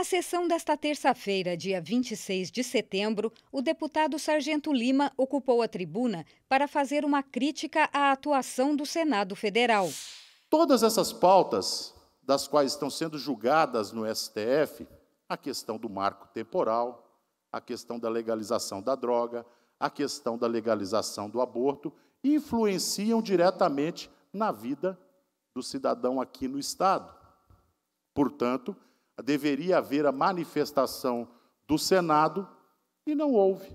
Na sessão desta terça-feira, dia 26 de setembro, o deputado Sargento Lima ocupou a tribuna para fazer uma crítica à atuação do Senado Federal. Todas essas pautas, das quais estão sendo julgadas no STF, a questão do marco temporal, a questão da legalização da droga, a questão da legalização do aborto, influenciam diretamente na vida do cidadão aqui no Estado. Portanto, deveria haver a manifestação do Senado e não houve.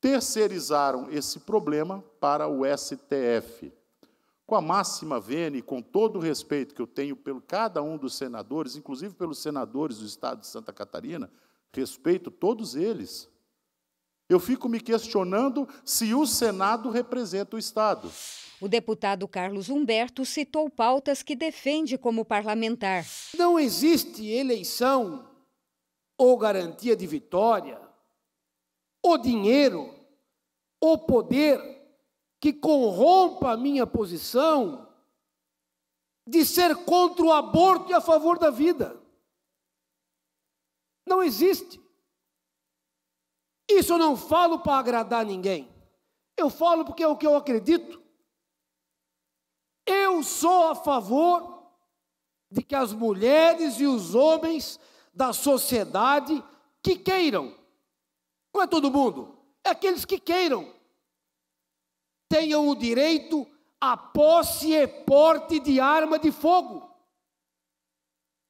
Terceirizaram esse problema para o STF. Com a máxima Vene e com todo o respeito que eu tenho pelo cada um dos senadores, inclusive pelos senadores do estado de Santa Catarina, respeito todos eles. Eu fico me questionando se o Senado representa o Estado. O deputado Carlos Humberto citou pautas que defende como parlamentar. Não existe eleição ou garantia de vitória, ou dinheiro, ou poder que corrompa a minha posição de ser contra o aborto e a favor da vida. Não existe. Isso eu não falo para agradar ninguém. Eu falo porque é o que eu acredito. Eu sou a favor de que as mulheres e os homens da sociedade que queiram, não é todo mundo, é aqueles que queiram, tenham o direito à posse e porte de arma de fogo,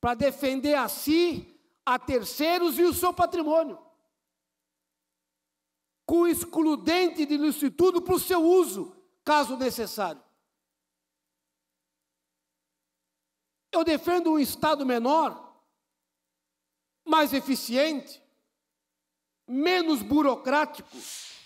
para defender a si, a terceiros e o seu patrimônio, com excludente de licitude para o seu uso, caso necessário. Eu defendo um Estado menor, mais eficiente, menos burocrático.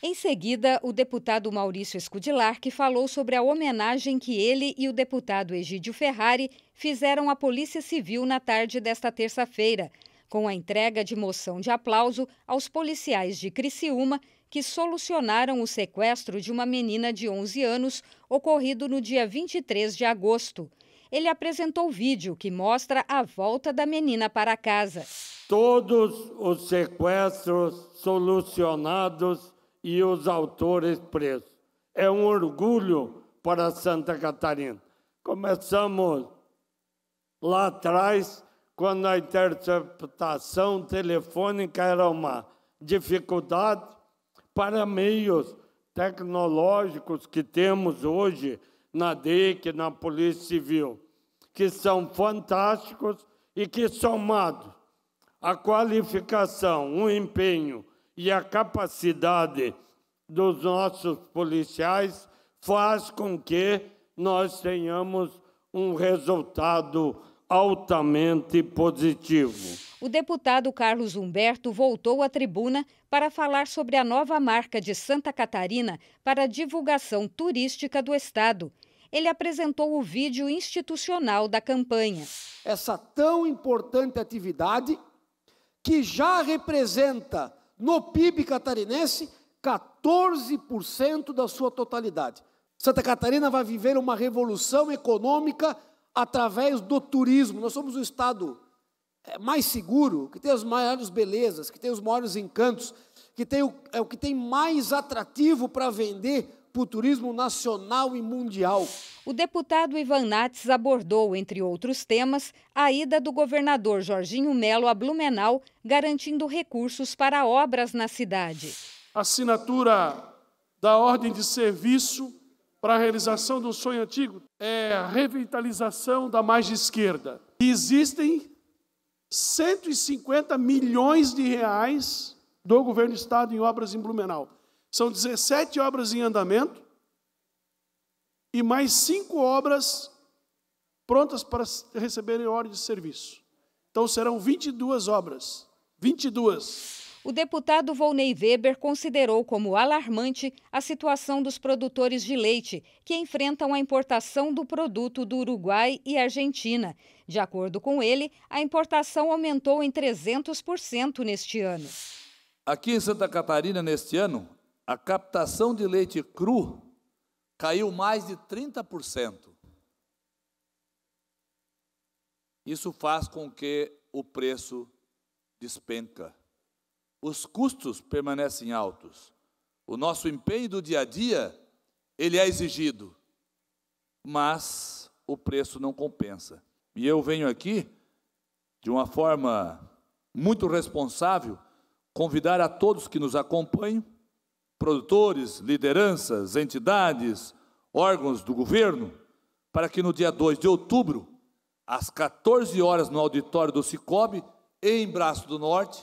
Em seguida, o deputado Maurício Escudilar, que falou sobre a homenagem que ele e o deputado Egídio Ferrari fizeram à Polícia Civil na tarde desta terça-feira, com a entrega de moção de aplauso aos policiais de Criciúma que solucionaram o sequestro de uma menina de 11 anos ocorrido no dia 23 de agosto ele apresentou o vídeo que mostra a volta da menina para casa. Todos os sequestros solucionados e os autores presos. É um orgulho para Santa Catarina. Começamos lá atrás, quando a interceptação telefônica era uma dificuldade, para meios tecnológicos que temos hoje, na DEC, na Polícia Civil, que são fantásticos e que, somado à qualificação, o empenho e a capacidade dos nossos policiais, faz com que nós tenhamos um resultado altamente positivo. O deputado Carlos Humberto voltou à tribuna para falar sobre a nova marca de Santa Catarina para divulgação turística do estado ele apresentou o vídeo institucional da campanha. Essa tão importante atividade, que já representa no PIB catarinense 14% da sua totalidade. Santa Catarina vai viver uma revolução econômica através do turismo. Nós somos o estado eh, mais seguro, que tem as maiores belezas, que tem os maiores encantos, que tem o, é o que tem mais atrativo para vender para o turismo nacional e mundial. O deputado Ivan Nates abordou, entre outros temas, a ida do governador Jorginho Melo a Blumenau, garantindo recursos para obras na cidade. Assinatura da ordem de serviço para a realização do sonho antigo é a revitalização da margem esquerda. Existem 150 milhões de reais do governo do estado em obras em Blumenau. São 17 obras em andamento e mais cinco obras prontas para receberem ordem de serviço. Então serão 22 obras. 22. O deputado Volney Weber considerou como alarmante a situação dos produtores de leite, que enfrentam a importação do produto do Uruguai e Argentina. De acordo com ele, a importação aumentou em 300% neste ano. Aqui em Santa Catarina, neste ano, a captação de leite cru caiu mais de 30%. Isso faz com que o preço despenca. Os custos permanecem altos. O nosso empenho do dia a dia, ele é exigido, mas o preço não compensa. E eu venho aqui de uma forma muito responsável convidar a todos que nos acompanham produtores, lideranças, entidades, órgãos do governo, para que no dia 2 de outubro, às 14 horas, no auditório do Cicobi, em Braço do Norte,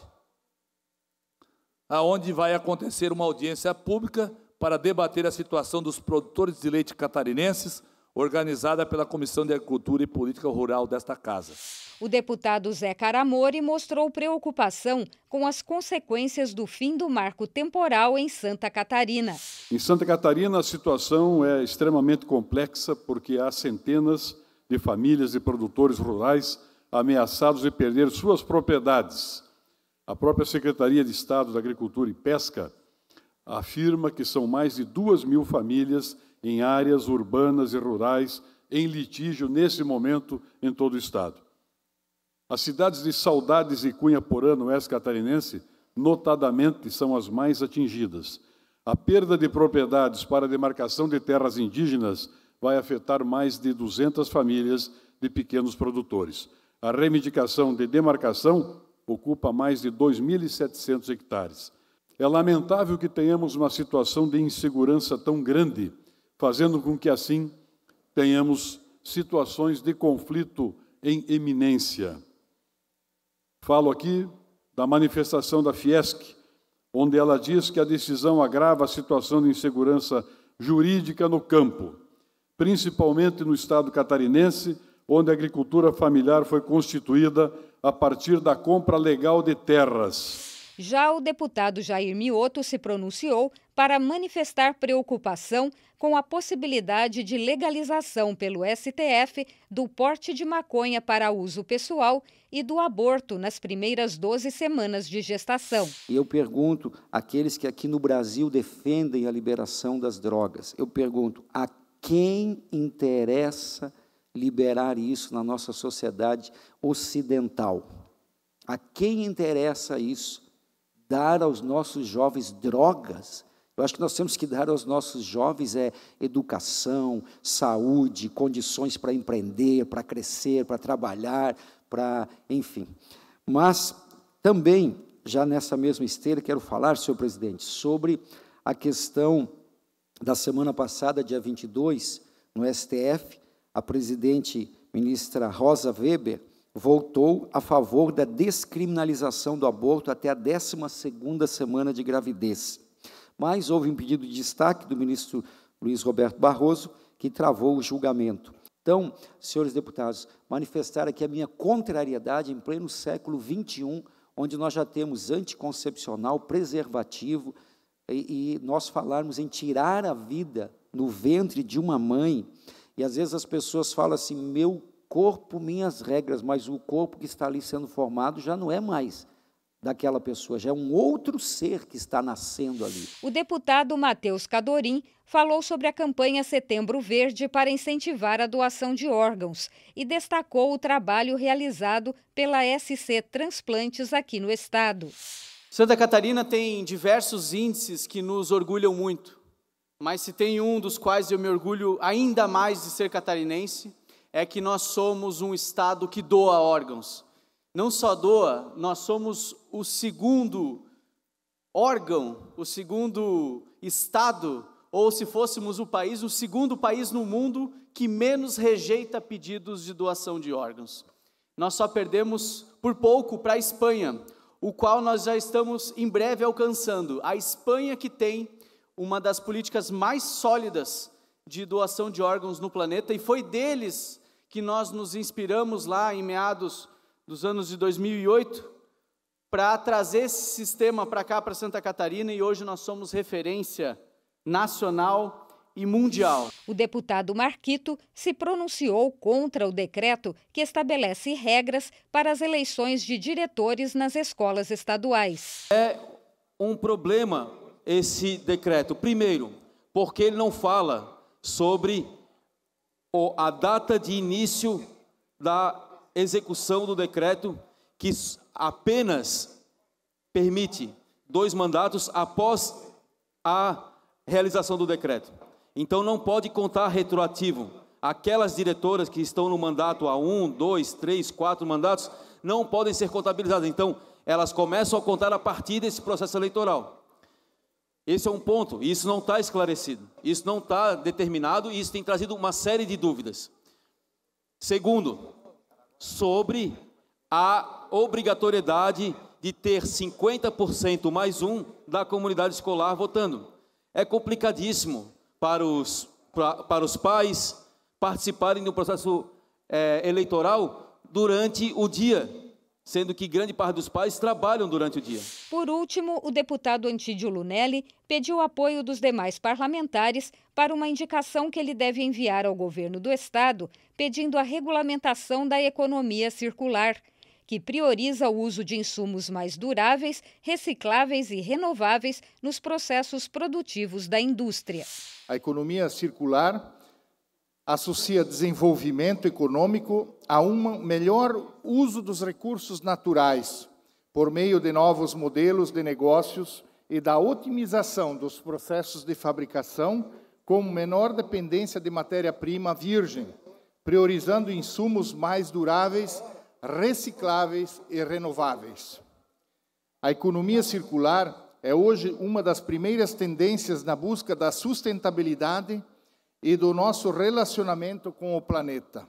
aonde vai acontecer uma audiência pública para debater a situação dos produtores de leite catarinenses organizada pela Comissão de Agricultura e Política Rural desta Casa. O deputado Zé Caramori mostrou preocupação com as consequências do fim do marco temporal em Santa Catarina. Em Santa Catarina, a situação é extremamente complexa porque há centenas de famílias e produtores rurais ameaçados de perder suas propriedades. A própria Secretaria de Estado da Agricultura e Pesca afirma que são mais de duas mil famílias em áreas urbanas e rurais em litígio nesse momento em todo o estado. As cidades de Saudades e Cunha Porã, no oeste catarinense, notadamente são as mais atingidas. A perda de propriedades para a demarcação de terras indígenas vai afetar mais de 200 famílias de pequenos produtores. A reivindicação de demarcação ocupa mais de 2.700 hectares. É lamentável que tenhamos uma situação de insegurança tão grande fazendo com que assim tenhamos situações de conflito em eminência. Falo aqui da manifestação da Fiesc, onde ela diz que a decisão agrava a situação de insegurança jurídica no campo, principalmente no estado catarinense, onde a agricultura familiar foi constituída a partir da compra legal de terras já o deputado Jair Mioto se pronunciou para manifestar preocupação com a possibilidade de legalização pelo STF do porte de maconha para uso pessoal e do aborto nas primeiras 12 semanas de gestação. Eu pergunto àqueles que aqui no Brasil defendem a liberação das drogas, eu pergunto a quem interessa liberar isso na nossa sociedade ocidental? A quem interessa isso? dar aos nossos jovens drogas. Eu acho que nós temos que dar aos nossos jovens é educação, saúde, condições para empreender, para crescer, para trabalhar, para, enfim. Mas também, já nessa mesma esteira, quero falar, senhor presidente, sobre a questão da semana passada, dia 22, no STF, a presidente ministra Rosa Weber, voltou a favor da descriminalização do aborto até a 12ª semana de gravidez. Mas houve um pedido de destaque do ministro Luiz Roberto Barroso, que travou o julgamento. Então, senhores deputados, manifestar aqui a minha contrariedade em pleno século XXI, onde nós já temos anticoncepcional, preservativo, e, e nós falarmos em tirar a vida no ventre de uma mãe, e às vezes as pessoas falam assim, meu corpo, minhas regras, mas o corpo que está ali sendo formado já não é mais daquela pessoa, já é um outro ser que está nascendo ali. O deputado Matheus Cadorim falou sobre a campanha Setembro Verde para incentivar a doação de órgãos e destacou o trabalho realizado pela SC Transplantes aqui no estado. Santa Catarina tem diversos índices que nos orgulham muito, mas se tem um dos quais eu me orgulho ainda mais de ser catarinense, é que nós somos um Estado que doa órgãos. Não só doa, nós somos o segundo órgão, o segundo Estado, ou se fôssemos o país, o segundo país no mundo que menos rejeita pedidos de doação de órgãos. Nós só perdemos por pouco para a Espanha, o qual nós já estamos em breve alcançando. A Espanha que tem uma das políticas mais sólidas de doação de órgãos no planeta e foi deles que nós nos inspiramos lá em meados dos anos de 2008 para trazer esse sistema para cá, para Santa Catarina, e hoje nós somos referência nacional e mundial. O deputado Marquito se pronunciou contra o decreto que estabelece regras para as eleições de diretores nas escolas estaduais. É um problema esse decreto. Primeiro, porque ele não fala sobre ou a data de início da execução do decreto que apenas permite dois mandatos após a realização do decreto. Então não pode contar retroativo. Aquelas diretoras que estão no mandato a um, dois, três, quatro mandatos não podem ser contabilizadas. Então elas começam a contar a partir desse processo eleitoral. Esse é um ponto, e isso não está esclarecido, isso não está determinado, e isso tem trazido uma série de dúvidas. Segundo, sobre a obrigatoriedade de ter 50% mais um da comunidade escolar votando. É complicadíssimo para os, para, para os pais participarem do processo é, eleitoral durante o dia sendo que grande parte dos pais trabalham durante o dia. Por último, o deputado Antídio Lunelli pediu apoio dos demais parlamentares para uma indicação que ele deve enviar ao governo do estado, pedindo a regulamentação da economia circular, que prioriza o uso de insumos mais duráveis, recicláveis e renováveis nos processos produtivos da indústria. A economia circular associa desenvolvimento econômico a um melhor uso dos recursos naturais, por meio de novos modelos de negócios e da otimização dos processos de fabricação, com menor dependência de matéria-prima virgem, priorizando insumos mais duráveis, recicláveis e renováveis. A economia circular é hoje uma das primeiras tendências na busca da sustentabilidade e do nosso relacionamento com o planeta.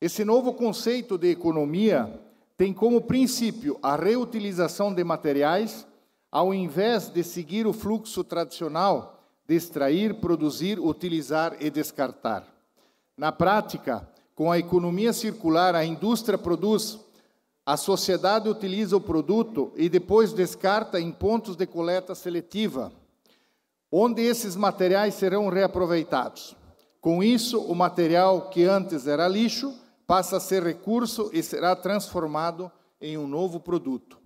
Esse novo conceito de economia tem como princípio a reutilização de materiais, ao invés de seguir o fluxo tradicional de extrair, produzir, utilizar e descartar. Na prática, com a economia circular, a indústria produz, a sociedade utiliza o produto e depois descarta em pontos de coleta seletiva onde esses materiais serão reaproveitados. Com isso, o material que antes era lixo passa a ser recurso e será transformado em um novo produto.